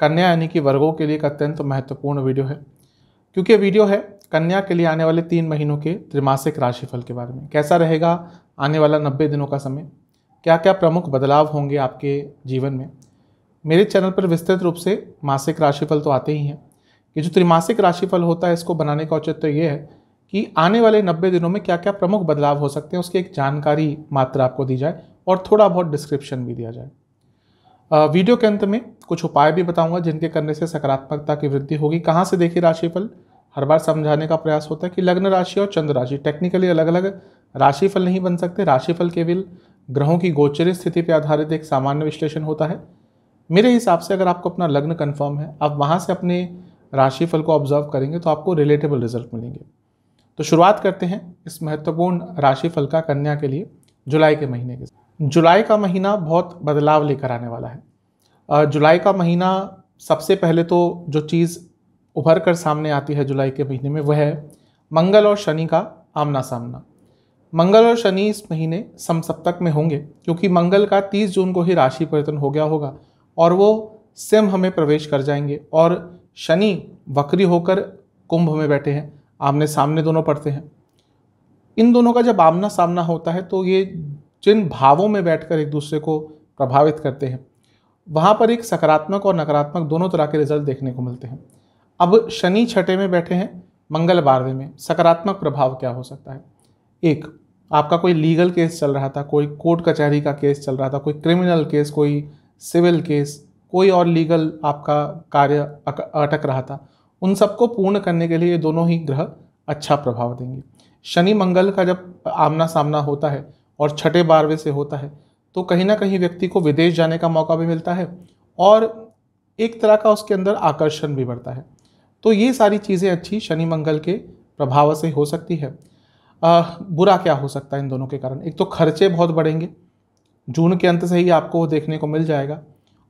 कन्या यानी कि वर्गों के लिए एक अत्यंत तो महत्वपूर्ण वीडियो है क्योंकि वीडियो है कन्या के लिए आने वाले तीन महीनों के त्रिमासिक राशिफल के बारे में कैसा रहेगा आने वाला नब्बे दिनों का समय क्या क्या प्रमुख बदलाव होंगे आपके जीवन में मेरे चैनल पर विस्तृत रूप से मासिक राशिफल तो आते ही हैं ये जो त्रिमासिक राशिफल होता है इसको बनाने का औचित्य यह ये है कि आने वाले नब्बे दिनों में क्या क्या प्रमुख बदलाव हो सकते हैं उसकी एक जानकारी मात्र आपको दी जाए और थोड़ा बहुत डिस्क्रिप्शन भी दिया जाए वीडियो के अंत में कुछ उपाय भी बताऊंगा जिनके करने से सकारात्मकता की वृद्धि होगी कहाँ से देखिए राशिफल हर बार समझाने का प्रयास होता है कि लग्न राशि और चंद्र राशि टेक्निकली अलग अलग राशिफल नहीं बन सकते राशिफल केवल ग्रहों की गोचर स्थिति पर आधारित एक सामान्य विश्लेषण होता है मेरे हिसाब से अगर आपको अपना लग्न कन्फर्म है आप वहाँ से अपने राशिफल को ऑब्जर्व करेंगे तो आपको रिलेटेबल रिजल्ट मिलेंगे तो शुरुआत करते हैं इस महत्वपूर्ण राशिफल का कन्या के लिए जुलाई के महीने के साथ जुलाई का महीना बहुत बदलाव लेकर आने वाला है जुलाई का महीना सबसे पहले तो जो चीज़ उभर कर सामने आती है जुलाई के महीने में वह है मंगल और शनि का आमना सामना मंगल और शनि इस महीने समसप्तक में होंगे क्योंकि मंगल का 30 जून को ही राशि परिवर्तन हो गया होगा और वो सिम हमें प्रवेश कर जाएंगे और शनि वक्री होकर कुंभ में बैठे हैं आमने सामने दोनों पड़ते हैं इन दोनों का जब आमना सामना होता है तो ये जिन भावों में बैठकर एक दूसरे को प्रभावित करते हैं वहाँ पर एक सकारात्मक और नकारात्मक दोनों तरह के रिजल्ट देखने को मिलते हैं अब शनि छठे में बैठे हैं मंगल बारहवें में सकारात्मक प्रभाव क्या हो सकता है एक आपका कोई लीगल केस चल रहा था कोई कोर्ट कचहरी का केस चल रहा था कोई क्रिमिनल केस कोई सिविल केस कोई और लीगल आपका कार्य अटक रहा था उन सबको पूर्ण करने के लिए ये दोनों ही ग्रह अच्छा प्रभाव देंगे शनि मंगल का जब आमना सामना होता है और छठे बारहवें से होता है तो कहीं ना कहीं व्यक्ति को विदेश जाने का मौका भी मिलता है और एक तरह का उसके अंदर आकर्षण भी बढ़ता है तो ये सारी चीज़ें अच्छी शनि मंगल के प्रभाव से हो सकती है आ, बुरा क्या हो सकता है इन दोनों के कारण एक तो खर्चे बहुत बढ़ेंगे जून के अंत से ही आपको वो देखने को मिल जाएगा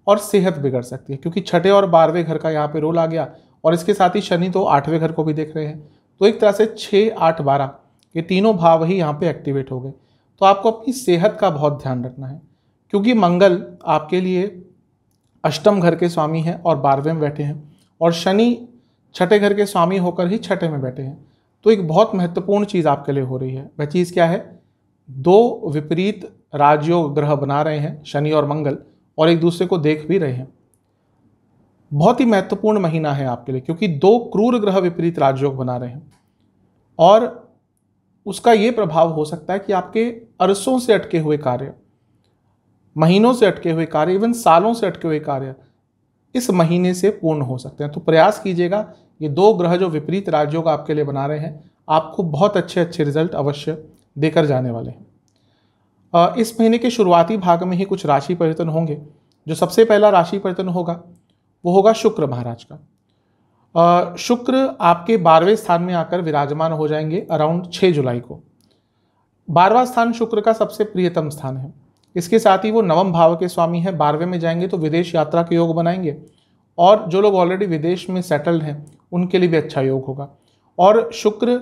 और सेहत बिगड़ सकती है क्योंकि छठे और बारहवें घर का यहाँ पे रोल आ गया और इसके साथ ही शनि तो आठवें घर को भी देख रहे हैं तो एक तरह से छः आठ बारह ये तीनों भाव ही यहाँ पे एक्टिवेट हो गए तो आपको अपनी सेहत का बहुत ध्यान रखना है क्योंकि मंगल आपके लिए अष्टम घर के स्वामी हैं और बारहवें में बैठे हैं और शनि छठे घर के स्वामी होकर ही छठे में बैठे हैं तो एक बहुत महत्वपूर्ण चीज़ आपके लिए हो रही है वह चीज़ क्या है दो विपरीत राजयोग ग्रह बना रहे हैं शनि और मंगल और एक दूसरे को देख भी रहे हैं बहुत ही महत्वपूर्ण महीना है आपके लिए क्योंकि दो क्रूर ग्रह विपरीत राजयोग बना रहे हैं और उसका ये प्रभाव हो सकता है कि आपके अरसों से अटके हुए कार्य महीनों से अटके हुए कार्य इवन सालों से अटके हुए कार्य इस महीने से पूर्ण हो सकते हैं तो प्रयास कीजिएगा ये दो ग्रह जो विपरीत राज्यों का आपके लिए बना रहे हैं आपको बहुत अच्छे अच्छे रिजल्ट अवश्य देकर जाने वाले हैं इस महीने के शुरुआती भाग में ही कुछ राशि परिवर्तन होंगे जो सबसे पहला राशि परिवर्तन होगा वो होगा शुक्र महाराज का शुक्र आपके बारहवें स्थान में आकर विराजमान हो जाएंगे अराउंड छः जुलाई को बारहवा स्थान शुक्र का सबसे प्रियतम स्थान है इसके साथ ही वो नवम भाव के स्वामी हैं बारहवें में जाएंगे तो विदेश यात्रा के योग बनाएंगे और जो लोग ऑलरेडी विदेश में सेटल्ड हैं उनके लिए भी अच्छा योग होगा और शुक्र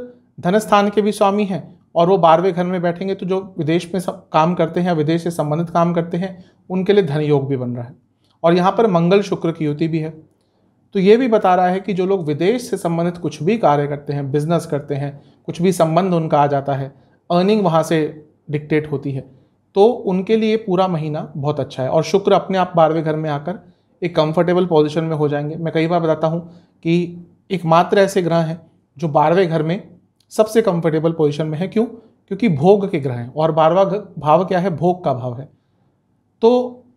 धनस्थान के भी स्वामी हैं और वो बारहवें घर में बैठेंगे तो जो विदेश में काम करते हैं या विदेश से संबंधित काम करते हैं उनके लिए धन योग भी बन रहा है और यहाँ पर मंगल शुक्र की युति भी है तो ये भी बता रहा है कि जो लोग विदेश से संबंधित कुछ भी कार्य करते हैं बिजनेस करते हैं कुछ भी संबंध उनका आ जाता है अर्निंग वहाँ से डिक्टेट होती है तो उनके लिए पूरा महीना बहुत अच्छा है और शुक्र अपने आप बारहवें घर में आकर एक कंफर्टेबल पोजीशन में हो जाएंगे मैं कई बार बताता हूँ कि एकमात्र ऐसे ग्रह हैं जो बारहवें घर में सबसे कंफर्टेबल पोजिशन में है क्यों क्योंकि भोग के ग्रह हैं और बारवा भाव क्या है भोग का भाव है तो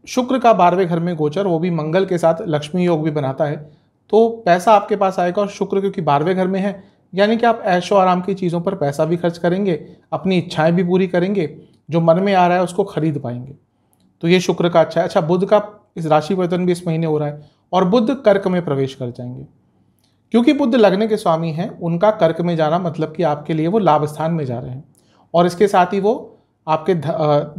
शुक्र का बारहवें घर में गोचर वो भी मंगल के साथ लक्ष्मी योग भी बनाता है तो पैसा आपके पास आएगा और शुक्र क्योंकि बारहवें घर में है यानी कि आप ऐशो आराम की चीज़ों पर पैसा भी खर्च करेंगे अपनी इच्छाएं भी पूरी करेंगे जो मन में आ रहा है उसको खरीद पाएंगे तो ये शुक्र का अच्छा है अच्छा बुद्ध का इस राशि वर्तन भी इस महीने हो रहा है और बुद्ध कर्क में प्रवेश कर जाएंगे क्योंकि बुद्ध लगने के स्वामी हैं उनका कर्क में जाना मतलब कि आपके लिए वो लाभ स्थान में जा रहे हैं और इसके साथ ही वो आपके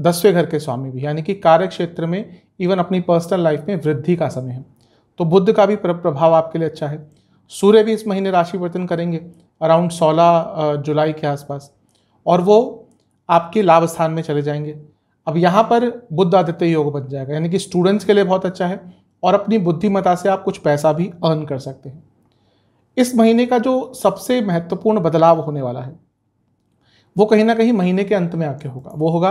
दसवें घर के स्वामी भी यानी कि कार्य क्षेत्र में इवन अपनी पर्सनल लाइफ में वृद्धि का समय है तो बुद्ध का भी प्रभाव आपके लिए अच्छा है सूर्य भी इस महीने राशि वर्तन करेंगे अराउंड 16 जुलाई के आसपास और वो आपके लाभ स्थान में चले जाएंगे अब यहाँ पर बुद्ध आदित्य योग बन जाएगा यानी कि स्टूडेंट्स के लिए बहुत अच्छा है और अपनी बुद्धिमता से आप कुछ पैसा भी अर्न कर सकते हैं इस महीने का जो सबसे महत्वपूर्ण बदलाव होने वाला है वो कहीं ना कहीं महीने के अंत में आके होगा वो होगा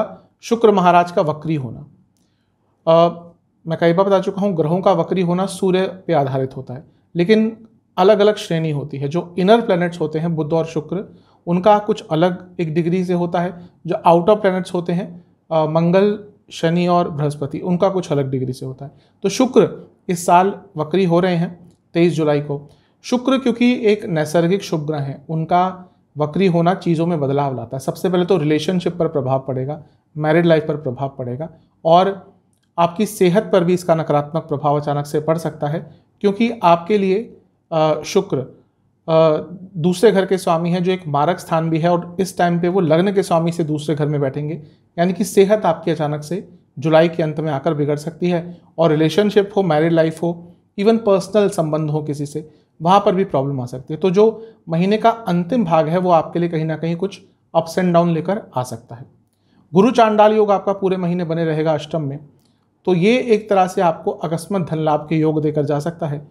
शुक्र महाराज का वक्री होना मैं कई बार बता चुका हूँ ग्रहों का वक्री होना सूर्य पे आधारित होता है लेकिन अलग अलग श्रेणी होती है जो इनर प्लैनेट्स होते हैं बुद्ध और शुक्र उनका कुछ अलग एक डिग्री से होता है जो आउटर प्लैनेट्स होते हैं आ, मंगल शनि और बृहस्पति उनका कुछ अलग डिग्री से होता है तो शुक्र इस साल वक्री हो रहे हैं तेईस जुलाई को शुक्र क्योंकि एक नैसर्गिक शुभ ग्रह है उनका वक्री होना चीज़ों में बदलाव लाता है सबसे पहले तो रिलेशनशिप पर प्रभाव पड़ेगा मैरिड लाइफ पर प्रभाव पड़ेगा और आपकी सेहत पर भी इसका नकारात्मक प्रभाव अचानक से पड़ सकता है क्योंकि आपके लिए शुक्र दूसरे घर के स्वामी हैं जो एक मारक स्थान भी है और इस टाइम पे वो लग्न के स्वामी से दूसरे घर में बैठेंगे यानी कि सेहत आपकी अचानक से जुलाई के अंत में आकर बिगड़ सकती है और रिलेशनशिप हो मैरिड लाइफ हो इवन पर्सनल संबंध हो किसी से वहाँ पर भी प्रॉब्लम आ सकती है तो जो महीने का अंतिम भाग है वो आपके लिए कहीं ना कहीं कुछ अप्स एंड डाउन लेकर आ सकता है गुरु चांडाल योग आपका पूरे महीने बने रहेगा अष्टम में तो ये एक तरह से आपको अकस्मत धन लाभ के योग देकर जा सकता है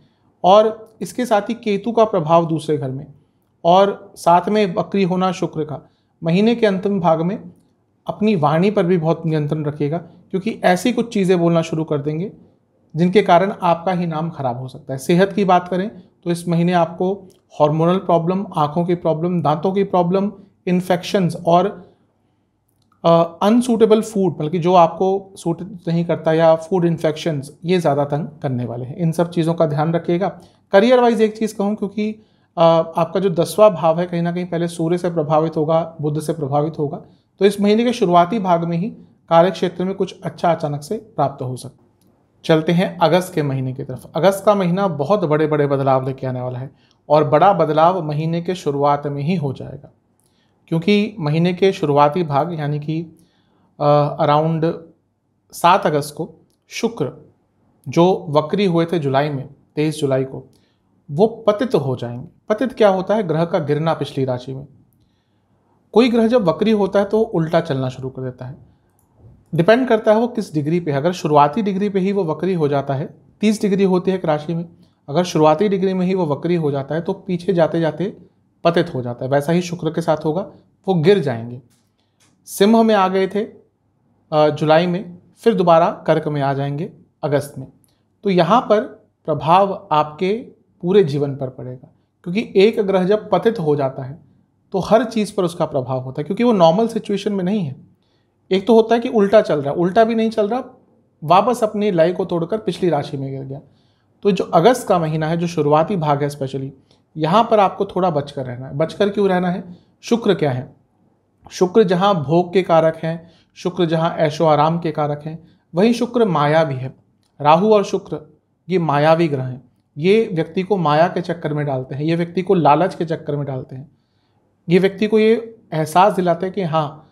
और इसके साथ ही केतु का प्रभाव दूसरे घर में और साथ में बकरी होना शुक्र का महीने के अंतिम भाग में अपनी वाणी पर भी बहुत नियंत्रण रखिएगा क्योंकि ऐसी कुछ चीज़ें बोलना शुरू कर देंगे जिनके कारण आपका ही नाम खराब हो सकता है सेहत की बात करें तो इस महीने आपको हार्मोनल प्रॉब्लम आँखों की प्रॉब्लम दांतों की प्रॉब्लम इन्फेक्शंस और अनसूटेबल फूड बल्कि जो आपको सूट नहीं करता या फूड इन्फेक्शन ये ज़्यादा तंग करने वाले हैं इन सब चीज़ों का ध्यान रखिएगा करियर वाइज एक चीज़ कहूँ क्योंकि आपका जो दसवा भाव है कहीं ना कहीं पहले सूर्य से प्रभावित होगा बुद्ध से प्रभावित होगा तो इस महीने के शुरुआती भाग में ही कार्य क्षेत्र में कुछ अच्छा अचानक से प्राप्त हो सकता चलते हैं अगस्त के महीने की तरफ अगस्त का महीना बहुत बड़े बड़े बदलाव लेके आने वाला है और बड़ा बदलाव महीने के शुरुआत में ही हो जाएगा क्योंकि महीने के शुरुआती भाग यानी कि अराउंड सात अगस्त को शुक्र जो वक्री हुए थे जुलाई में तेईस जुलाई को वो पतित हो जाएंगे पतित क्या होता है ग्रह का गिरना पिछली राशि में कोई ग्रह जब वक्री होता है तो उल्टा चलना शुरू कर देता है डिपेंड करता है वो किस डिग्री पे है अगर शुरुआती डिग्री पे ही वो वक्री हो जाता है तीस डिग्री होती है एक राशि में अगर शुरुआती डिग्री में ही वो वक्री हो जाता है तो पीछे जाते जाते पतित हो जाता है वैसा ही शुक्र के साथ होगा वो गिर जाएंगे सिंह में आ गए थे जुलाई में फिर दोबारा कर्क में आ जाएंगे अगस्त में तो यहाँ पर प्रभाव आपके पूरे जीवन पर पड़ेगा क्योंकि एक ग्रह जब पतित हो जाता है तो हर चीज़ पर उसका प्रभाव होता है क्योंकि वो नॉर्मल सिचुएशन में नहीं है एक तो होता है कि उल्टा चल रहा है उल्टा भी नहीं चल रहा वापस अपनी लय को तोड़कर पिछली राशि में गिर गया तो जो अगस्त का महीना है जो शुरुआती भाग है स्पेशली यहाँ पर आपको थोड़ा बचकर रहना है बचकर क्यों रहना है शुक्र क्या है शुक्र जहाँ भोग के कारक हैं शुक्र जहाँ ऐशो आराम के कारक हैं वही शुक्र माया भी है राहु और शुक्र ये मायावी ग्रह हैं ये व्यक्ति को माया के चक्कर में डालते हैं ये व्यक्ति को लालच के चक्कर में डालते हैं ये व्यक्ति को ये एहसास दिलाते हैं कि हाँ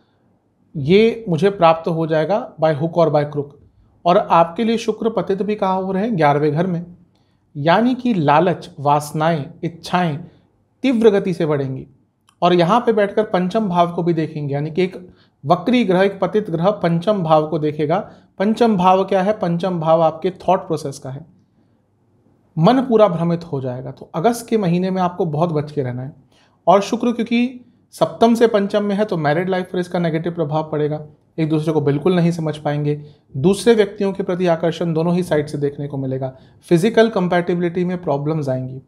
ये मुझे प्राप्त हो जाएगा बाय हुक और बाय क्रुक और आपके लिए शुक्र पतित भी कहाँ हो रहे हैं ग्यारहवें घर में यानी कि लालच वासनाएं इच्छाएं तीव्र गति से बढ़ेंगी और यहाँ पे बैठकर पंचम भाव को भी देखेंगे यानी कि एक वक्री ग्रह एक पतित ग्रह पंचम भाव को देखेगा पंचम भाव क्या है पंचम भाव आपके थॉट प्रोसेस का है मन पूरा भ्रमित हो जाएगा तो अगस्त के महीने में आपको बहुत बच के रहना है और शुक्र क्योंकि सप्तम से पंचम में है तो मैरिड लाइफ पर इसका नेगेटिव प्रभाव पड़ेगा एक दूसरे को बिल्कुल नहीं समझ पाएंगे दूसरे व्यक्तियों के प्रति आकर्षण दोनों ही साइड से देखने को मिलेगा फिजिकल कंपैटिबिलिटी में प्रॉब्लम्स आएंगी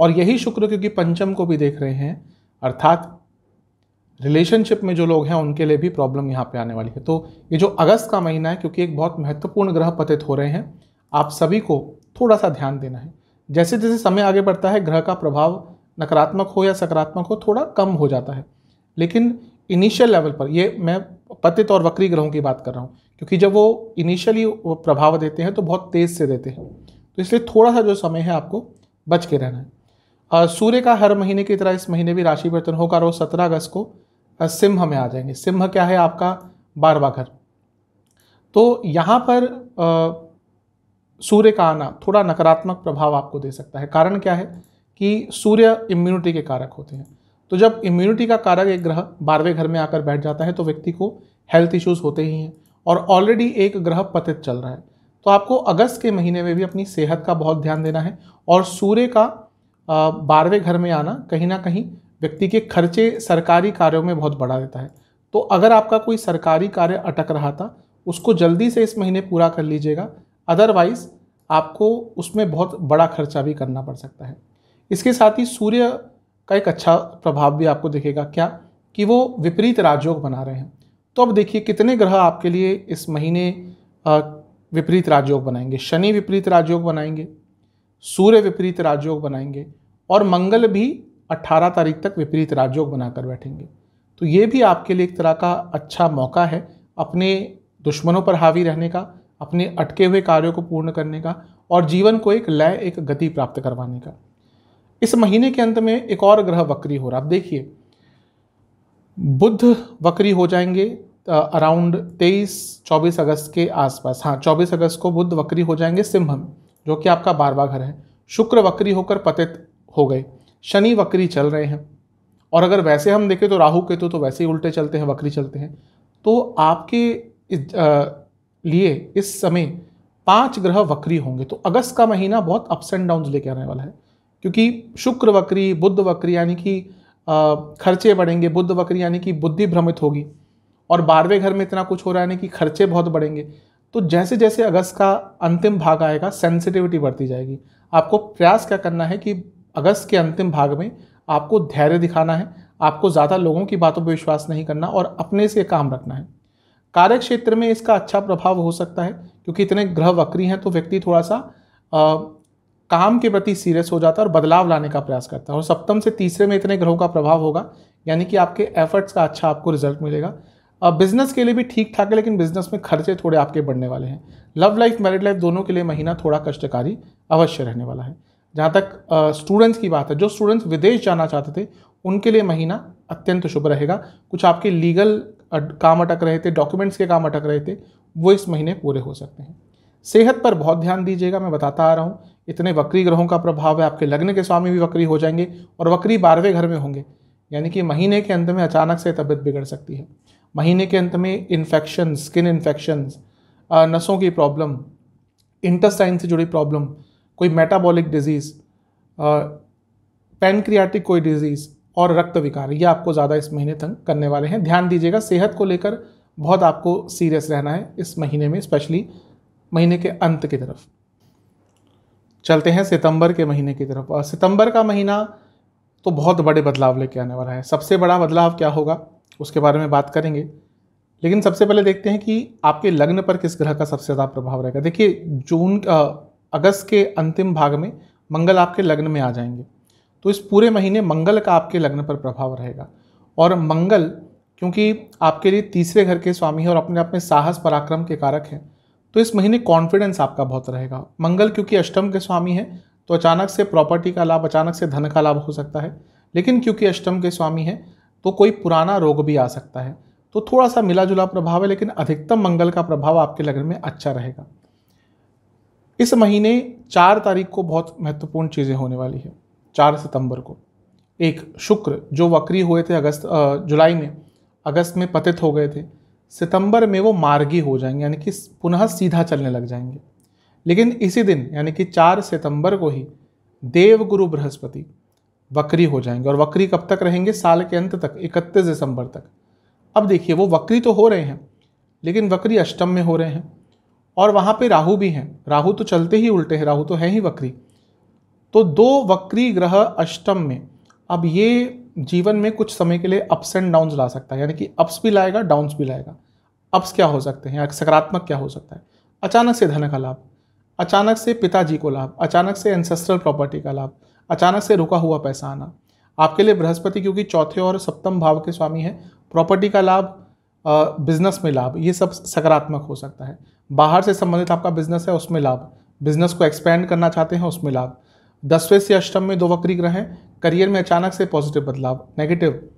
और यही शुक्र क्योंकि पंचम को भी देख रहे हैं अर्थात रिलेशनशिप में जो लोग हैं उनके लिए भी प्रॉब्लम यहाँ पे आने वाली है तो ये जो अगस्त का महीना है क्योंकि एक बहुत महत्वपूर्ण ग्रह पतित हो रहे हैं आप सभी को थोड़ा सा ध्यान देना है जैसे जैसे समय आगे बढ़ता है ग्रह का प्रभाव नकारात्मक हो या सकारात्मक हो थोड़ा कम हो जाता है लेकिन इनिशियल लेवल पर ये मैं पतित और वक्री ग्रहों की बात कर रहा हूँ क्योंकि जब वो इनिशियली प्रभाव देते हैं तो बहुत तेज़ से देते हैं तो इसलिए थोड़ा सा जो समय है आपको बच के रहना है सूर्य का हर महीने की तरह इस महीने भी राशि परिवर्तन होगा रोज़ वो सत्रह अगस्त को सिंह में आ जाएंगे सिंह क्या है आपका बारवा घर तो यहाँ पर सूर्य का आना थोड़ा नकारात्मक प्रभाव आपको दे सकता है कारण क्या है कि सूर्य इम्यूनिटी के कारक होते हैं तो जब इम्यूनिटी का कारक एक ग्रह बारहवें घर में आकर बैठ जाता है तो व्यक्ति को हेल्थ इश्यूज होते ही हैं और ऑलरेडी एक ग्रह पतित चल रहा है तो आपको अगस्त के महीने में भी अपनी सेहत का बहुत ध्यान देना है और सूर्य का बारहवें घर में आना कहीं ना कहीं व्यक्ति के खर्चे सरकारी कार्यों में बहुत बढ़ा देता है तो अगर आपका कोई सरकारी कार्य अटक रहा था उसको जल्दी से इस महीने पूरा कर लीजिएगा अदरवाइज आपको उसमें बहुत बड़ा खर्चा भी करना पड़ सकता है इसके साथ ही सूर्य का एक अच्छा प्रभाव भी आपको दिखेगा क्या कि वो विपरीत राजयोग बना रहे हैं तो अब देखिए कितने ग्रह आपके लिए इस महीने विपरीत राजयोग बनाएंगे शनि विपरीत राजयोग बनाएंगे सूर्य विपरीत राजयोग बनाएंगे और मंगल भी 18 तारीख तक विपरीत राजयोग बनाकर बैठेंगे तो ये भी आपके लिए एक तरह का अच्छा मौका है अपने दुश्मनों पर हावी रहने का अपने अटके हुए कार्यों को पूर्ण करने का और जीवन को एक लय एक गति प्राप्त करवाने का इस महीने के अंत में एक और ग्रह वक्री हो रहा आप देखिए बुद्ध वक्री हो जाएंगे अराउंड तेईस चौबीस अगस्त के आसपास हाँ चौबीस अगस्त को बुद्ध वक्री हो जाएंगे सिंह में जो कि आपका बारवा घर है शुक्र वक्री होकर पतित हो गए शनि वक्री चल रहे हैं और अगर वैसे हम देखें तो राहु केतु तो वैसे ही उल्टे चलते हैं वक्री चलते हैं तो आपके इस, लिए इस समय पांच ग्रह वक्री होंगे तो अगस्त का महीना बहुत अप्स एंड डाउन लेके आने वाला है क्योंकि शुक्र वक्री बुद्ध वक्री यानी कि खर्चे बढ़ेंगे बुद्ध वक्री यानी कि बुद्धि भ्रमित होगी और बारहवें घर में इतना कुछ हो रहा है कि खर्चे बहुत बढ़ेंगे तो जैसे जैसे अगस्त का अंतिम भाग आएगा सेंसिटिविटी बढ़ती जाएगी आपको प्रयास क्या करना है कि अगस्त के अंतिम भाग में आपको धैर्य दिखाना है आपको ज़्यादा लोगों की बातों पर विश्वास नहीं करना और अपने से काम रखना है कार्य क्षेत्र में इसका अच्छा प्रभाव हो सकता है क्योंकि इतने ग्रह वक्री हैं तो व्यक्ति थोड़ा सा काम के प्रति सीरियस हो जाता है और बदलाव लाने का प्रयास करता है और सप्तम से तीसरे में इतने ग्रहों का प्रभाव होगा यानी कि आपके एफर्ट्स का अच्छा आपको रिजल्ट मिलेगा अब बिजनेस के लिए भी ठीक ठाक है लेकिन बिजनेस में खर्चे थोड़े आपके बढ़ने वाले हैं लव लाइफ मैरिड लाइफ दोनों के लिए महीना थोड़ा कष्टकारी अवश्य रहने वाला है जहाँ तक स्टूडेंट्स की बात है जो स्टूडेंट्स विदेश जाना चाहते थे उनके लिए महीना अत्यंत शुभ रहेगा कुछ आपके लीगल काम अटक रहे थे डॉक्यूमेंट्स के काम अटक रहे थे वो इस महीने पूरे हो सकते हैं सेहत पर बहुत ध्यान दीजिएगा मैं बताता आ रहा हूँ इतने वक्री ग्रहों का प्रभाव है आपके लग्न के स्वामी भी वक्री हो जाएंगे और वक्री बारहवें घर में होंगे यानी कि महीने के अंत में अचानक से तबीयत बिगड़ सकती है महीने के अंत में इन्फेक्शन स्किन इन्फेक्शन नसों की प्रॉब्लम इंटस्टाइन से जुड़ी प्रॉब्लम कोई मेटाबॉलिक डिजीज़ पेनक्रियाटिक कोई डिजीज़ और रक्त विकार ये आपको ज़्यादा इस महीने तंग करने वाले हैं ध्यान दीजिएगा सेहत को लेकर बहुत आपको सीरियस रहना है इस महीने में स्पेशली महीने के अंत की तरफ चलते हैं सितंबर के महीने की तरफ और सितंबर का महीना तो बहुत बड़े बदलाव लेके आने वाला है सबसे बड़ा बदलाव क्या होगा उसके बारे में बात करेंगे लेकिन सबसे पहले देखते हैं कि आपके लग्न पर किस ग्रह का सबसे ज़्यादा प्रभाव रहेगा देखिए जून अगस्त के अंतिम भाग में मंगल आपके लग्न में आ जाएंगे तो इस पूरे महीने मंगल का आपके लग्न पर प्रभाव रहेगा और मंगल क्योंकि आपके लिए तीसरे घर के स्वामी हैं और अपने आप में साहस पराक्रम के कारक हैं तो इस महीने कॉन्फिडेंस आपका बहुत रहेगा मंगल क्योंकि अष्टम के स्वामी हैं तो अचानक से प्रॉपर्टी का लाभ अचानक से धन का लाभ हो सकता है लेकिन क्योंकि अष्टम के स्वामी हैं तो कोई पुराना रोग भी आ सकता है तो थोड़ा सा मिला जुला प्रभाव है लेकिन अधिकतम मंगल का प्रभाव आपके लग्न में अच्छा रहेगा इस महीने चार तारीख को बहुत महत्वपूर्ण चीज़ें होने वाली है चार सितंबर को एक शुक्र जो वक्री हुए थे अगस्त जुलाई में अगस्त में पतित हो गए थे सितंबर में वो मार्गी हो जाएंगे यानी कि पुनः सीधा चलने लग जाएंगे लेकिन इसी दिन यानी कि चार सितंबर को ही देवगुरु बृहस्पति वक्री हो जाएंगे और वक्री कब तक रहेंगे साल के अंत तक इकतीस दिसंबर तक अब देखिए वो वक्री तो हो रहे हैं लेकिन वक्री अष्टम में हो रहे हैं और वहाँ पे राहु भी हैं राहु तो चलते ही उल्टे हैं राहु तो हैं ही वक्री तो दो वक्री ग्रह अष्टम में अब ये जीवन में कुछ समय के लिए अप्स एंड डाउन्स ला सकता है यानी कि अप्स भी लाएगा डाउन्स भी लाएगा अप्स क्या हो सकते हैं सकारात्मक क्या हो सकता है अचानक से धन का लाभ अचानक से पिताजी को लाभ अचानक से एंसेस्ट्रल प्रॉपर्टी का लाभ अचानक से रुका हुआ पैसा आना आपके लिए बृहस्पति क्योंकि चौथे और सप्तम भाव के स्वामी हैं प्रॉपर्टी का लाभ बिजनेस में लाभ ये सब सकारात्मक हो सकता है बाहर से संबंधित आपका बिजनेस है उसमें लाभ बिजनेस को एक्सपेंड करना चाहते हैं उसमें लाभ दसवें से अष्टम में दो वक्री ग्रह हैं करियर में अचानक से पॉजिटिव बदलाव नेगेटिव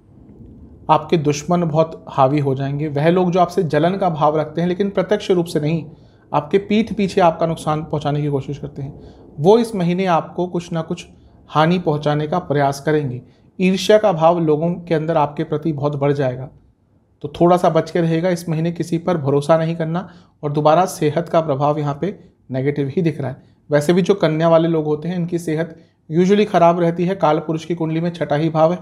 आपके दुश्मन बहुत हावी हो जाएंगे वह लोग जो आपसे जलन का भाव रखते हैं लेकिन प्रत्यक्ष रूप से नहीं आपके पीठ पीछे आपका नुकसान पहुंचाने की कोशिश करते हैं वो इस महीने आपको कुछ ना कुछ हानि पहुंचाने का प्रयास करेंगे ईर्ष्या का भाव लोगों के अंदर आपके प्रति बहुत बढ़ जाएगा तो थोड़ा सा बच के रहेगा इस महीने किसी पर भरोसा नहीं करना और दोबारा सेहत का प्रभाव यहाँ पे नेगेटिव ही दिख रहा है वैसे भी जो कन्या वाले लोग होते हैं इनकी सेहत यूजुअली खराब रहती है काल पुरुष की कुंडली में छठा ही भाव है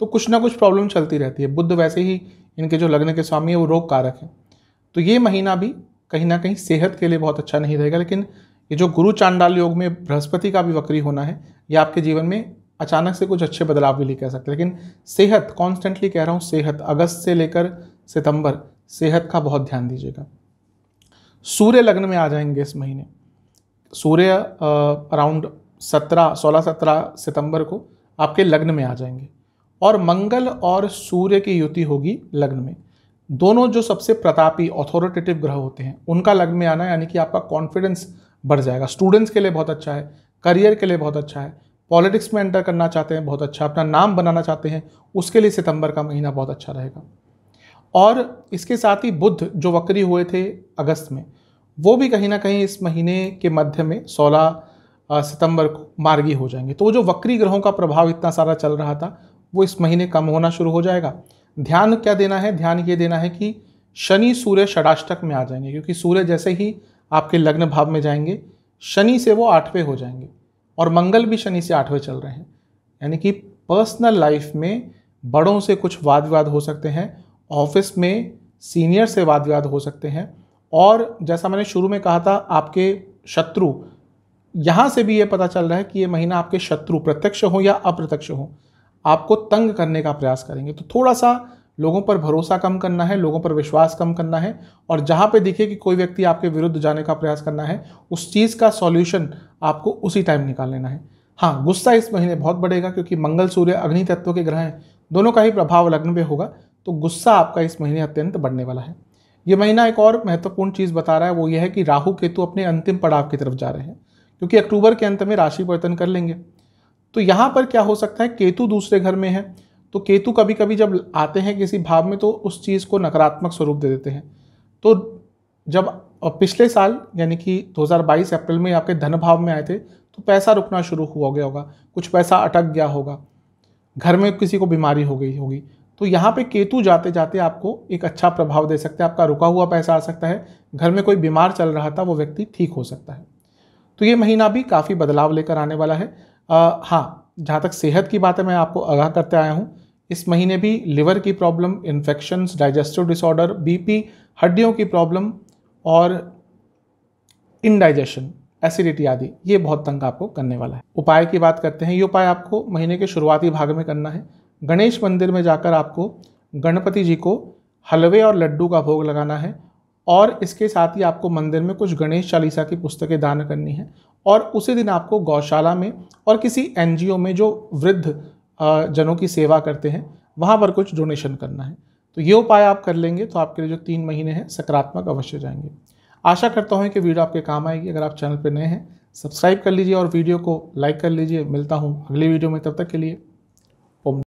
तो कुछ ना कुछ प्रॉब्लम चलती रहती है बुद्ध वैसे ही इनके जो लग्न के स्वामी है वो रोग कारक हैं तो ये महीना भी कहीं ना कहीं सेहत के लिए बहुत अच्छा नहीं रहेगा लेकिन ये जो गुरु चांडाल योग में बृहस्पति का भी वक्री होना है ये आपके जीवन में अचानक से कुछ अच्छे बदलाव भी ले कह सकते लेकिन सेहत कॉन्स्टेंटली कह रहा हूँ सेहत अगस्त से लेकर सितंबर सेहत का बहुत ध्यान दीजिएगा सूर्य लग्न में आ जाएंगे इस महीने सूर्य अराउंड सत्रह सोलह सत्रह सितंबर को आपके लग्न में आ जाएंगे और मंगल और सूर्य की युति होगी लग्न में दोनों जो सबसे प्रतापी ऑथोरिटेटिव ग्रह होते हैं उनका लग्न में आना यानी कि आपका कॉन्फिडेंस बढ़ जाएगा स्टूडेंट्स के लिए बहुत अच्छा है करियर के लिए बहुत अच्छा है पॉलिटिक्स में एंटर करना चाहते हैं बहुत अच्छा अपना नाम बनाना चाहते हैं उसके लिए सितंबर का महीना बहुत अच्छा रहेगा और इसके साथ ही बुद्ध जो वक्री हुए थे अगस्त में वो भी कहीं ना कहीं इस महीने के मध्य में सोलह सितंबर को मार्गी हो जाएंगे तो जो वक्री ग्रहों का प्रभाव इतना सारा चल रहा था वो इस महीने कम होना शुरू हो जाएगा ध्यान क्या देना है ध्यान ये देना है कि शनि सूर्य षडाष्टक में आ जाएंगे क्योंकि सूर्य जैसे ही आपके लग्न भाव में जाएंगे शनि से वो आठवें हो जाएंगे और मंगल भी शनि से आठवें चल रहे हैं यानी कि पर्सनल लाइफ में बड़ों से कुछ वाद विवाद हो सकते हैं ऑफिस में सीनियर से वाद विवाद हो सकते हैं और जैसा मैंने शुरू में कहा था आपके शत्रु यहाँ से भी ये पता चल रहा है कि ये महीना आपके शत्रु प्रत्यक्ष हो या अप्रत्यक्ष हो आपको तंग करने का प्रयास करेंगे तो थोड़ा सा लोगों पर भरोसा कम करना है लोगों पर विश्वास कम करना है और जहाँ पे दिखे कि कोई व्यक्ति आपके विरुद्ध जाने का प्रयास करना है उस चीज़ का सॉल्यूशन आपको उसी टाइम निकाल लेना है हाँ गुस्सा इस महीने बहुत बढ़ेगा क्योंकि मंगल सूर्य अग्नि तत्व के ग्रह हैं दोनों का ही प्रभाव लग्न में होगा तो गुस्सा आपका इस महीने अत्यंत बढ़ने वाला है ये महीना एक और महत्वपूर्ण चीज़ बता रहा है वो ये है कि राहु केतु अपने अंतिम पड़ाव की तरफ जा रहे हैं क्योंकि अक्टूबर के अंत में राशि परिवर्तन कर लेंगे तो यहाँ पर क्या हो सकता है केतु दूसरे घर में है तो केतु कभी कभी जब आते हैं किसी भाव में तो उस चीज़ को नकारात्मक स्वरूप दे देते हैं तो जब पिछले साल यानी कि 2022 अप्रैल में आपके धन भाव में आए थे तो पैसा रुकना शुरू हुआ गया होगा कुछ पैसा अटक गया होगा घर में किसी को बीमारी हो गई होगी तो यहाँ पे केतु जाते जाते आपको एक अच्छा प्रभाव दे सकते हैं आपका रुका हुआ पैसा आ सकता है घर में कोई बीमार चल रहा था वो व्यक्ति ठीक हो सकता है तो ये महीना भी काफ़ी बदलाव लेकर आने वाला है आ, हाँ जहाँ तक सेहत की बात है मैं आपको आगाह करते आया हूँ इस महीने भी लिवर की problem infections digestive disorder BP हड्डियों की प्रॉब्लम और इनडाइजेशन एसिडिटी आदि ये बहुत तंग आपको करने वाला है उपाय की बात करते हैं ये उपाय आपको महीने के शुरुआती भाग में करना है गणेश मंदिर में जाकर आपको गणपति जी को हलवे और लड्डू का भोग लगाना है और इसके साथ ही आपको मंदिर में कुछ गणेश चालीसा की पुस्तकें दान करनी है और उसी दिन आपको गौशाला में और किसी एन में जो वृद्ध जनों की सेवा करते हैं वहाँ पर कुछ डोनेशन करना है तो ये उपाय आप कर लेंगे तो आपके लिए जो तीन महीने हैं सकारात्मक अवश्य जाएंगे आशा करता हूँ कि वीडियो आपके काम आएगी अगर आप चैनल पर नए हैं सब्सक्राइब कर लीजिए और वीडियो को लाइक कर लीजिए मिलता हूँ अगले वीडियो में तब तक के लिए